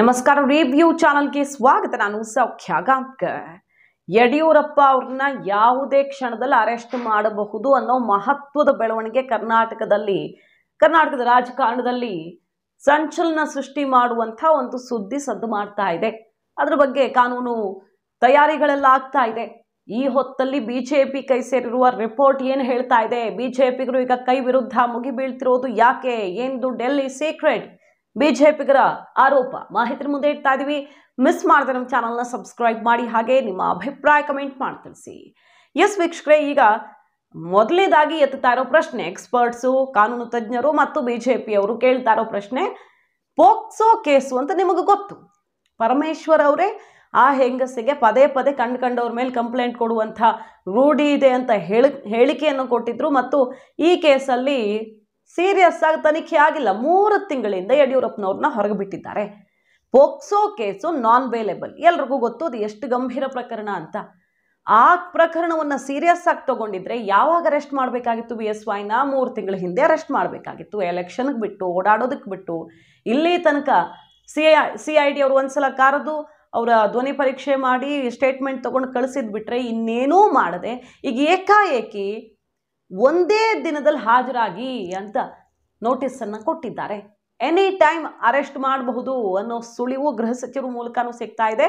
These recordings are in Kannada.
ನಮಸ್ಕಾರ ರಿವ್ಯೂ ಚಾನಲ್ಗೆ ಸ್ವಾಗತ ನಾನು ಸೌಖ್ಯ ಗಾಂಕ ಯಡಿಯೂರಪ್ಪ ಅವ್ರನ್ನ ಯಾವುದೇ ಕ್ಷಣದಲ್ಲಿ ಅರೆಸ್ಟ್ ಮಾಡಬಹುದು ಅನ್ನೋ ಮಹತ್ವದ ಬೆಳವಣಿಗೆ ಕರ್ನಾಟಕದಲ್ಲಿ ಕರ್ನಾಟಕದ ರಾಜಕಾರಣದಲ್ಲಿ ಸಂಚಲನ ಸೃಷ್ಟಿ ಮಾಡುವಂಥ ಒಂದು ಸುದ್ದಿ ಸದ್ದು ಮಾಡ್ತಾ ಇದೆ ಅದ್ರ ಬಗ್ಗೆ ಕಾನೂನು ತಯಾರಿಗಳೆಲ್ಲ ಆಗ್ತಾ ಇದೆ ಈ ಹೊತ್ತಲ್ಲಿ ಬಿಜೆಪಿ ಕೈ ಸೇರಿರುವ ರಿಪೋರ್ಟ್ ಏನು ಹೇಳ್ತಾ ಇದೆ ಬಿಜೆಪಿಗರು ಈಗ ಕೈ ವಿರುದ್ಧ ಮುಗಿಬೀಳ್ತಿರೋದು ಯಾಕೆ ಏನ್ದು ಡೆಲ್ಲಿ ಸೀಕ್ರೆಟ್ ಬಿಜೆಪಿಗರ ಆರೋಪ ಮಾಹಿತಿ ಮುಂದೆ ಇಡ್ತಾ ಇದೀವಿ ಮಿಸ್ ಮಾಡಿದ್ರೆ ನಮ್ಮ ಚಾನಲ್ನ ಸಬ್ಸ್ಕ್ರೈಬ್ ಮಾಡಿ ಹಾಗೆ ನಿಮ್ಮ ಅಭಿಪ್ರಾಯ ಕಮೆಂಟ್ ಮಾಡಿ ತಿಳಿಸಿ ಎಸ್ ವೀಕ್ಷಕರೇ ಈಗ ಮೊದಲನೇದಾಗಿ ಎತ್ತುತ್ತಾ ಇರೋ ಪ್ರಶ್ನೆ ಎಕ್ಸ್ಪರ್ಟ್ಸು ಕಾನೂನು ತಜ್ಞರು ಮತ್ತು ಪಿಯವರು ಕೇಳ್ತಾ ಇರೋ ಪ್ರಶ್ನೆ ಪೋಕ್ಸೋ ಕೇಸು ಅಂತ ನಿಮಗೆ ಗೊತ್ತು ಪರಮೇಶ್ವರ್ ಅವರೇ ಆ ಹೆಂಗಸಿಗೆ ಪದೇ ಪದೇ ಕಂಡು ಕಂಡವ್ರ ಮೇಲೆ ಕಂಪ್ಲೇಂಟ್ ಕೊಡುವಂಥ ರೂಢಿ ಇದೆ ಅಂತ ಹೇಳಿ ಹೇಳಿಕೆಯನ್ನು ಕೊಟ್ಟಿದ್ದರು ಮತ್ತು ಈ ಕೇಸಲ್ಲಿ ಸೀರಿಯಸ್ ಆಗಿ ತನಿಖೆ ಆಗಿಲ್ಲ ಮೂರು ತಿಂಗಳಿಂದ ಯಡಿಯೂರಪ್ಪನವ್ರನ್ನ ಹೊರಗೆ ಬಿಟ್ಟಿದ್ದಾರೆ ಪೋಕ್ಸೋ ಕೇಸು ನಾನ್ ಬೇಲೇಬಲ್ ಎಲ್ರಿಗೂ ಗೊತ್ತು ಅದು ಎಷ್ಟು ಗಂಭೀರ ಪ್ರಕರಣ ಅಂತ ಆ ಪ್ರಕರಣವನ್ನು ಸೀರಿಯಸ್ ಆಗಿ ತಗೊಂಡಿದ್ರೆ ಯಾವಾಗ ಅರೆಸ್ಟ್ ಮಾಡಬೇಕಾಗಿತ್ತು ಬಿ ಎಸ್ ವೈನ ಮೂರು ತಿಂಗಳ ಹಿಂದೆ ಅರೆಸ್ಟ್ ಮಾಡಬೇಕಾಗಿತ್ತು ಎಲೆಕ್ಷನ್ಗೆ ಬಿಟ್ಟು ಓಡಾಡೋದಕ್ಕೆ ಬಿಟ್ಟು ಇಲ್ಲಿ ತನಕ C I C I D ಅವರು ಒಂದ್ಸಲ ಕಾರದು ಅವರ ಧ್ವನಿ ಪರೀಕ್ಷೆ ಮಾಡಿ ಸ್ಟೇಟ್ಮೆಂಟ್ ತೊಗೊಂಡು ಕಳಿಸಿದ್ಬಿಟ್ರೆ ಇನ್ನೇನೂ ಮಾಡದೆ ಈಗ ಏಕಾಏಕಿ ಒಂದೇ ದಿನದಲ್ಲಿ ಹಾಜರಾಗಿ ಅಂತ ನೋಟಿಸನ್ನು ಕೊಟ್ಟಿದ್ದಾರೆ ಎನಿ ಟೈಮ್ ಅರೆಸ್ಟ್ ಮಾಡಬಹುದು ಅನ್ನೋ ಸುಳಿವು ಗೃಹ ಸಚಿವರ ಮೂಲಕನೂ ಸಿಗ್ತಾ ಇದೆ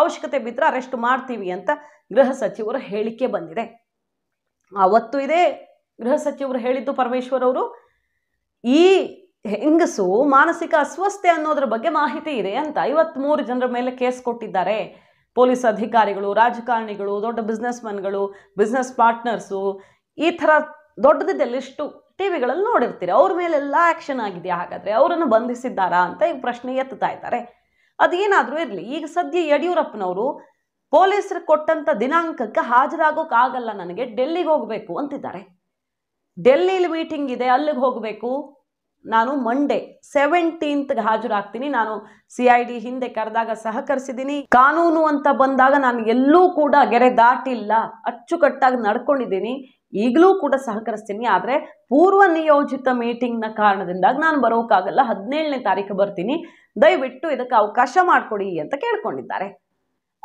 ಅವಶ್ಯಕತೆ ಬಿದ್ದರೆ ಅರೆಸ್ಟ್ ಮಾಡ್ತೀವಿ ಅಂತ ಗೃಹ ಸಚಿವರ ಹೇಳಿಕೆ ಬಂದಿದೆ ಅವತ್ತು ಇದೆ ಗೃಹ ಸಚಿವರು ಹೇಳಿದ್ದು ಪರಮೇಶ್ವರ್ ಅವರು ಈ ಹೆಂಗಸು ಮಾನಸಿಕ ಅಸ್ವಸ್ಥೆ ಅನ್ನೋದ್ರ ಬಗ್ಗೆ ಮಾಹಿತಿ ಇದೆ ಅಂತ ಮೂರು ಜನರ ಮೇಲೆ ಕೇಸ್ ಕೊಟ್ಟಿದ್ದಾರೆ ಪೊಲೀಸ್ ಅಧಿಕಾರಿಗಳು ರಾಜಕಾರಣಿಗಳು ದೊಡ್ಡ ಬಿಸ್ನೆಸ್ ಮನ್ಗಳು ಬಿಸ್ನೆಸ್ ಪಾರ್ಟ್ನರ್ಸು ಈ ಥರ ದೊಡ್ಡದಿದೆ ಲಿಸ್ಟು ಟಿ ವಿಗಳಲ್ಲಿ ನೋಡಿರ್ತೀರಿ ಅವ್ರ ಮೇಲೆಲ್ಲ ಆ್ಯಕ್ಷನ್ ಆಗಿದೆಯಾ ಹಾಗಾದರೆ ಅವರನ್ನು ಬಂಧಿಸಿದ್ದಾರಾ ಅಂತ ಈಗ ಪ್ರಶ್ನೆ ಎತ್ತುತ್ತಾ ಇದ್ದಾರೆ ಅದೇನಾದರೂ ಇರಲಿ ಈಗ ಸದ್ಯ ಯಡಿಯೂರಪ್ಪನವರು ಪೊಲೀಸರು ಕೊಟ್ಟಂಥ ದಿನಾಂಕಕ್ಕೆ ಹಾಜರಾಗೋಕ್ಕಾಗಲ್ಲ ನನಗೆ ಡೆಲ್ಲಿಗೆ ಹೋಗಬೇಕು ಅಂತಿದ್ದಾರೆ ಡೆಲ್ಲಿಲಿ ಮೀಟಿಂಗ್ ಇದೆ ಅಲ್ಲಿಗೆ ಹೋಗಬೇಕು ನಾನು ಮಂಡೇ ಸೆವೆಂಟೀನ್ತ್ಗೆ ಹಾಜರಾಗ್ತೀನಿ ನಾನು ಸಿ ಐ ಡಿ ಹಿಂದೆ ಕರೆದಾಗ ಸಹಕರಿಸಿದ್ದೀನಿ ಕಾನೂನು ಅಂತ ಬಂದಾಗ ನಾನು ಎಲ್ಲೂ ಕೂಡ ಗೆರೆ ದಾಟಿಲ್ಲ ಅಚ್ಚುಕಟ್ಟಾಗಿ ನಡ್ಕೊಂಡಿದ್ದೀನಿ ಈಗಲೂ ಕೂಡ ಸಹಕರಿಸ್ತೀನಿ ಆದರೆ ಪೂರ್ವ ನಿಯೋಜಿತ ಮೀಟಿಂಗ್ನ ಕಾರಣದಿಂದಾಗಿ ನಾನು ಬರೋಕ್ಕಾಗಲ್ಲ ಹದಿನೇಳನೇ ತಾರೀಕು ಬರ್ತೀನಿ ದಯವಿಟ್ಟು ಇದಕ್ಕೆ ಅವಕಾಶ ಮಾಡಿಕೊಡಿ ಅಂತ ಕೇಳ್ಕೊಂಡಿದ್ದಾರೆ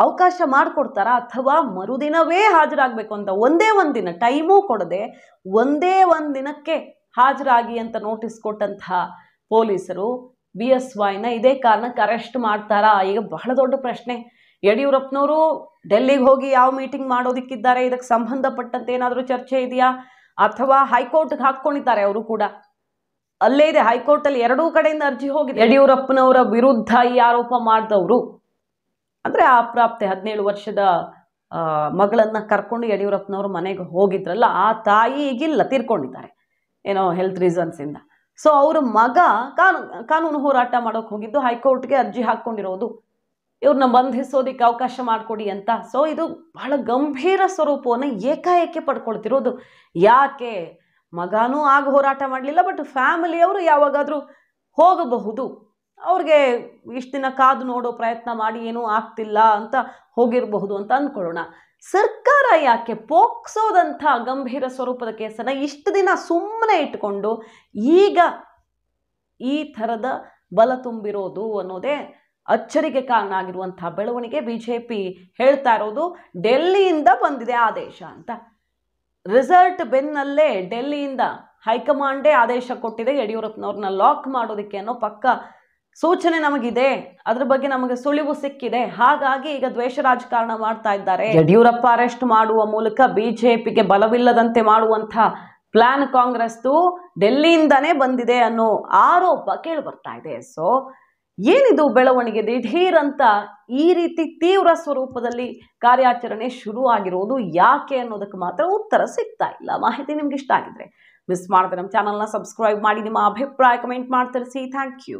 ಅವಕಾಶ ಮಾಡಿಕೊಡ್ತಾರಾ ಅಥವಾ ಮರುದಿನವೇ ಹಾಜರಾಗಬೇಕು ಅಂತ ಒಂದೇ ಒಂದು ದಿನ ಟೈಮೂ ಕೊಡದೆ ಒಂದೇ ಒಂದು ದಿನಕ್ಕೆ ಹಾಜರಾಗಿ ಅಂತ ನೋಟಿಸ್ ಕೊಟ್ಟಂತಹ ಪೊಲೀಸರು ಬಿ ಎಸ್ ವೈನ ಇದೇ ಕಾರಣಕ್ಕೆ ಅರೆಸ್ಟ್ ಮಾಡ್ತಾರಾ ಈಗ ಬಹಳ ದೊಡ್ಡ ಪ್ರಶ್ನೆ ಯಡಿಯೂರಪ್ಪನವರು ಡೆಲ್ಲಿಗೆ ಹೋಗಿ ಯಾವ ಮೀಟಿಂಗ್ ಮಾಡೋದಕ್ಕಿದ್ದಾರೆ ಇದಕ್ಕೆ ಸಂಬಂಧಪಟ್ಟಂತೆ ಏನಾದರೂ ಚರ್ಚೆ ಇದೆಯಾ ಅಥವಾ ಹೈಕೋರ್ಟ್ಗೆ ಹಾಕ್ಕೊಂಡಿದ್ದಾರೆ ಅವರು ಕೂಡ ಅಲ್ಲೇ ಇದೆ ಹೈಕೋರ್ಟಲ್ಲಿ ಎರಡೂ ಕಡೆಯಿಂದ ಅರ್ಜಿ ಹೋಗಿದೆ ಯಡಿಯೂರಪ್ಪನವರ ವಿರುದ್ಧ ಈ ಆರೋಪ ಮಾಡಿದವರು ಅಂದರೆ ಆ ಪ್ರಾಪ್ತಿ ಹದಿನೇಳು ವರ್ಷದ ಮಗಳನ್ನ ಕರ್ಕೊಂಡು ಯಡಿಯೂರಪ್ಪನವರು ಮನೆಗೆ ಹೋಗಿದ್ರಲ್ಲ ಆ ತಾಯಿ ಈಗಿಲ್ಲ ತೀರ್ಕೊಂಡಿದ್ದಾರೆ ಏನೋ ಹೆಲ್ತ್ ರೀಸನ್ಸಿಂದ ಸೊ ಅವ್ರ ಮಗ ಕಾನೂನು ಕಾನೂನು ಹೋರಾಟ ಮಾಡೋಕೆ ಹೋಗಿದ್ದು ಹೈಕೋರ್ಟ್ಗೆ ಅರ್ಜಿ ಹಾಕ್ಕೊಂಡಿರೋದು ಇವ್ರನ್ನ ಬಂಧಿಸೋದಕ್ಕೆ ಅವಕಾಶ ಮಾಡಿಕೊಡಿ ಅಂತ ಸೊ ಇದು ಬಹಳ ಗಂಭೀರ ಸ್ವರೂಪವನ್ನು ಏಕಾಏಕಿ ಪಡ್ಕೊಳ್ತಿರೋದು ಯಾಕೆ ಮಗನೂ ಆಗ ಹೋರಾಟ ಮಾಡಲಿಲ್ಲ ಬಟ್ ಫ್ಯಾಮಿಲಿಯವರು ಯಾವಾಗಾದರೂ ಹೋಗಬಹುದು ಅವ್ರಿಗೆ ಇಷ್ಟು ದಿನ ಕಾದು ನೋಡೋ ಪ್ರಯತ್ನ ಮಾಡಿ ಏನೂ ಆಗ್ತಿಲ್ಲ ಅಂತ ಹೋಗಿರಬಹುದು ಅಂತ ಅಂದ್ಕೊಳ್ಳೋಣ ಸರ್ಕಾರ ಯಾಕೆ ಪೋಕ್ಸೋದಂಥ ಗಂಭೀರ ಸ್ವರೂಪದ ಕೇಸನ್ನು ಇಷ್ಟು ದಿನ ಸುಮ್ಮನೆ ಇಟ್ಕೊಂಡು ಈಗ ಈ ಥರದ ಬಲ ತುಂಬಿರೋದು ಅನ್ನೋದೇ ಅಚ್ಚರಿಗೆ ಕಾರಣ ಆಗಿರುವಂಥ ಬೆಳವಣಿಗೆ ಬಿ ಜೆ ಪಿ ಹೇಳ್ತಾ ಇರೋದು ಡೆಲ್ಲಿಯಿಂದ ಬಂದಿದೆ ಆದೇಶ ಅಂತ ರಿಸಲ್ಟ್ ಬೆನ್ನಲ್ಲೇ ಡೆಲ್ಲಿಯಿಂದ ಹೈಕಮಾಂಡೇ ಆದೇಶ ಕೊಟ್ಟಿದೆ ಯಡಿಯೂರಪ್ಪನವ್ರನ್ನ ಲಾಕ್ ಮಾಡೋದಕ್ಕೆ ಅನ್ನೋ ಪಕ್ಕ ಸೂಚನೆ ನಮಗಿದೆ ಅದ್ರ ಬಗ್ಗೆ ನಮಗೆ ಸುಳಿವು ಸಿಕ್ಕಿದೆ ಹಾಗಾಗಿ ಈಗ ದ್ವೇಷ ರಾಜಕಾರಣ ಮಾಡ್ತಾ ಇದ್ದಾರೆ ಯಡಿಯೂರಪ್ಪ ಅರೆಸ್ಟ್ ಮಾಡುವ ಮೂಲಕ ಬಿಜೆಪಿಗೆ ಬಲವಿಲ್ಲದಂತೆ ಮಾಡುವಂತ ಪ್ಲಾನ್ ಕಾಂಗ್ರೆಸ್ದು ಡೆಲ್ಲಿಯಿಂದನೇ ಬಂದಿದೆ ಅನ್ನೋ ಆರೋಪ ಕೇಳಿ ಬರ್ತಾ ಇದೆ ಸೊ ಏನಿದು ಬೆಳವಣಿಗೆ ದಿಢೀರ್ ಅಂತ ಈ ರೀತಿ ತೀವ್ರ ಸ್ವರೂಪದಲ್ಲಿ ಕಾರ್ಯಾಚರಣೆ ಶುರು ಆಗಿರೋದು ಯಾಕೆ ಅನ್ನೋದಕ್ಕೆ ಮಾತ್ರ ಉತ್ತರ ಸಿಗ್ತಾ ಇಲ್ಲ ಮಾಹಿತಿ ನಿಮ್ಗೆ ಇಷ್ಟ ಆಗಿದ್ರೆ ಮಿಸ್ ಮಾಡಿದ್ರೆ ನಮ್ಮ ಚಾನಲ್ನ ಸಬ್ಸ್ಕ್ರೈಬ್ ಮಾಡಿ ನಿಮ್ಮ ಅಭಿಪ್ರಾಯ ಕಮೆಂಟ್ ಮಾಡಿ ತಿಳಿಸಿ ಥ್ಯಾಂಕ್ ಯು